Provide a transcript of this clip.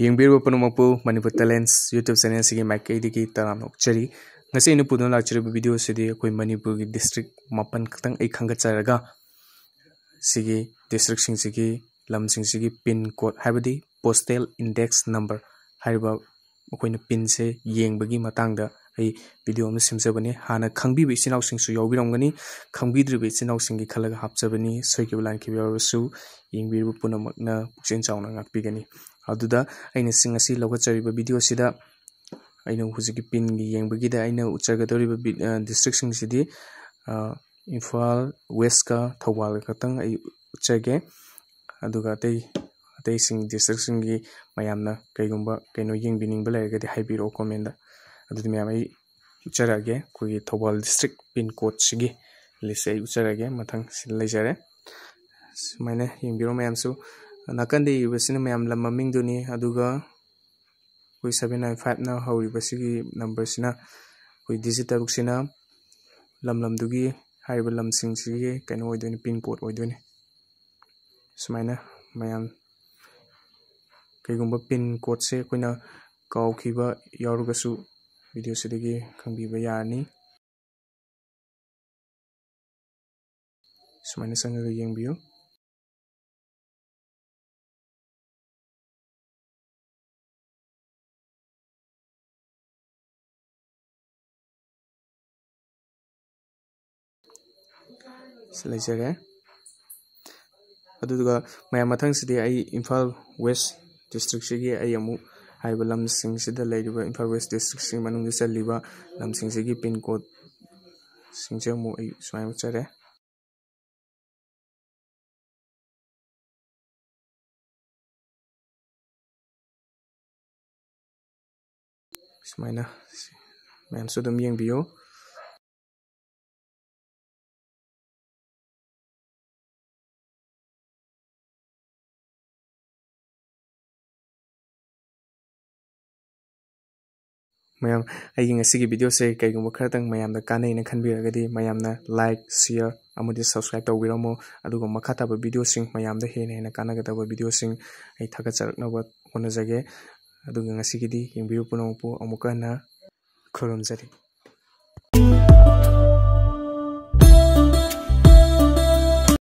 ये भी पनमु मनपुर तेलेंस यूट्यूब चेनल से माइक तरह नसे इन पुदन लाचर वीडियो अखोई मनपुर की डिस्ट्रिक मपन खत खरग से डिस्ट्रिक पिन कोड है पोस्टल इंडेक्स नंबर है पिन से येंगे मतदा ꯑꯩ ꯚꯤꯗꯤꯑꯣ ꯑꯃ ꯁꯦꯝꯖꯕꯅꯤ ꯍꯥꯟꯅ ꯈꯪꯕꯤꯕ ꯏꯆꯤꯟ ꯏꯅꯥꯎꯁꯤꯡꯁꯨ ꯌꯥꯎꯕꯤꯔꯝꯒꯅꯤ ꯈꯪꯕꯤꯗ꯭ꯔꯤꯕ ꯏꯆꯤꯟ ꯏꯅꯥꯎꯁꯤꯡꯒꯤ ꯈꯜꯂꯒ ꯍꯥꯞꯆꯕꯅꯤ ꯁꯣꯏꯈꯤꯕ ꯂꯥꯟꯈꯤꯕ ꯌꯥꯎꯔꯁꯨ ꯌꯦꯡꯕꯤꯔꯤꯕ ꯄꯨꯝꯅꯃꯛꯅ ꯄꯨꯛꯆꯦꯜ ꯆꯥꯎꯅ ꯉꯥꯛꯄꯤꯒꯅꯤ ꯑꯗꯨꯗ ꯑꯩꯅ ꯁꯤ ꯉꯁꯤ ꯂꯧꯈꯠꯆꯔꯤꯕ ꯚꯤꯗꯤꯑꯣꯁꯤꯗ ꯑꯩꯅ ꯍꯧꯖꯤꯛꯀꯤ ꯄꯤꯟꯒꯤ ꯌꯦꯡꯕꯒꯤꯗ ꯑꯩꯅ ꯎꯠꯆꯒꯗꯧꯔꯤꯕ ꯗꯤꯁꯇ꯭ꯔꯤꯛꯁꯤꯡꯁꯤꯗꯤ ꯏꯝꯐꯥꯜ ꯋꯦꯁꯀ ꯊꯧꯕꯥꯜꯒ ꯈꯛꯇꯪ ꯑꯩ ꯎꯠꯆꯒꯦ ꯑꯗꯨꯒ ꯑꯇꯩ ꯑꯇꯩꯁꯤꯡ ꯗꯤꯁꯇ꯭ꯔꯤꯛꯁꯤꯡꯒꯤ ꯃꯌꯥꯝꯅ ꯀꯩꯒꯨꯝꯕ ꯀꯩꯅꯣ ꯌꯦꯡꯕꯤꯅꯤꯡꯕ ꯂꯩꯔꯒꯗꯤ ꯍꯥꯏꯕꯤꯔꯛꯑꯣ ꯀꯣꯃꯦꯟꯗ ꯑꯗꯨꯗꯤ ꯃꯌꯥꯝ ꯑꯩ ꯎꯠꯆꯔꯛꯑꯒꯦ ꯑꯩꯈꯣꯏꯒꯤ ꯊꯧꯕꯥꯜ ꯗꯤꯁꯇ꯭ꯔꯤꯛ ꯄꯤꯟ ꯀꯣꯗꯁꯤꯒꯤ ꯂꯤꯁꯁꯦ ꯑꯩ ꯎꯠꯆꯔꯛꯑꯒꯦ ꯃꯊꯪ ꯁꯤꯗ ꯂꯩꯖꯔꯦ ꯁꯨꯃꯥꯏꯅ ꯌꯦꯡꯕꯤꯔꯣ ꯃꯌꯥꯝꯁꯨ ꯅꯥꯀꯟꯗ ꯏꯔꯤꯕꯁꯤꯅ ꯃꯌꯥꯝ ꯂꯝ ꯃꯃꯤꯡꯗꯨꯅꯤ ꯑꯗꯨꯒ ꯑꯩꯈꯣꯏ ꯁꯕꯦꯟ ꯅꯥꯏꯟ ꯐꯥꯏꯚꯅ ꯍꯧꯔꯤꯕꯁꯤꯒꯤ ꯅꯝꯕꯔꯁꯤꯅ ꯑꯩꯈꯣꯏ ꯗꯤꯖꯤꯠ ꯇꯔꯨꯛꯁꯤꯅ ꯂꯝ ꯂꯝꯗꯨꯒꯤ ꯍꯥꯏꯔꯤꯕ ꯂꯝꯁꯤꯡꯁꯤꯒꯤ ꯀꯩꯅꯣ ꯑꯣꯏꯗꯣꯏꯅꯤ ꯄꯤꯟ ꯀꯣꯗ ꯑꯣꯏꯗꯣꯏꯅꯤ ꯁꯨꯃꯥꯏꯅ ꯃꯌꯥꯝ ꯀꯩꯒꯨꯝꯕ ꯄꯤꯟ ꯀꯣꯗꯁꯦ ꯑꯩꯈꯣꯏꯅ ꯀꯥꯎꯈꯤꯕ ꯌꯥꯎꯔꯒꯁꯨ ꯚꯤꯗꯤꯑꯣꯁꯤꯗꯒꯤ ꯈꯪꯕꯤꯕ ꯌꯥꯔꯅꯤ ꯁꯨꯃꯥꯏꯅ ꯆꯪꯉꯒ ꯌꯦꯡꯕꯤꯌꯨ ꯂꯩꯖꯔꯦ ꯑꯗꯨꯗꯨꯒ ꯃꯌꯥꯝ ꯃꯊꯪꯁꯤꯗꯤ ꯑꯩ ꯏꯝꯐꯥꯜ ꯋꯦꯁ ꯗꯤꯁꯇ꯭ꯔꯤꯛꯁꯤꯒꯤ ꯑꯩ ꯑꯃꯨꯛ ꯍꯥꯏꯔꯤꯕ ꯂꯝꯁꯤꯡꯁꯤꯗ ꯂꯩꯔꯤꯕ ꯏꯝꯐꯥꯜ ꯋꯦꯁ ꯗꯤꯁꯇ꯭ꯔꯤꯛꯁꯤꯒꯤ ꯃꯅꯨꯡꯗ ꯆꯜꯂꯤꯕ ꯂꯝꯁꯤꯡꯁꯤꯒꯤ ꯄꯤꯟ ꯀꯣꯠ ꯁꯤꯡꯁꯦ ꯑꯃꯨꯛ ꯑꯩ ꯁꯨꯃꯥꯏꯅ ꯎꯠꯆꯔꯦ ꯁꯨꯃꯥꯏꯅ ꯃꯌꯥꯝꯁꯨ ꯑꯗꯨꯝ ꯌꯦꯡꯕꯤꯌꯨ ꯃꯌꯥꯝ ꯑꯩꯒꯤ ꯉꯁꯤꯒꯤ ꯚꯤꯗꯤꯑꯣꯁꯦ ꯀꯩꯒꯨꯝꯕ ꯈꯔꯇꯪ ꯃꯌꯥꯝꯗ ꯀꯥꯟꯅꯩꯅ ꯈꯟꯕꯤꯔꯒꯗꯤ ꯃꯌꯥꯝꯅ ꯂꯥꯏꯛ ꯁꯤꯌꯔ ꯑꯃꯗꯤ ꯁꯕꯁꯀ꯭ꯔꯥꯏꯕ ꯇꯧꯕꯤꯔꯝꯃꯣ ꯑꯗꯨꯒ ꯃꯈꯥ ꯇꯥꯕ ꯚꯤꯗꯤꯑꯣꯁꯤꯡ ꯃꯌꯥꯝꯗ ꯍꯦꯟꯅ ꯍꯦꯟꯅ ꯀꯥꯟꯅꯒꯗꯕ ꯚꯤꯗꯤꯑꯣꯁꯤꯡ ꯑꯩ ꯊꯥꯒꯠꯆꯔꯛꯅꯕ ꯍꯣꯠꯅꯖꯒꯦ ꯑꯗꯨꯒ ꯉꯁꯤꯒꯤꯗꯤ ꯌꯦꯡꯕꯤꯌꯨ ꯄꯨꯝꯅꯃꯛꯄꯨ ꯑꯃꯨꯛꯀ ꯍꯟꯅ ꯈꯨꯔꯨꯝꯖꯔꯤ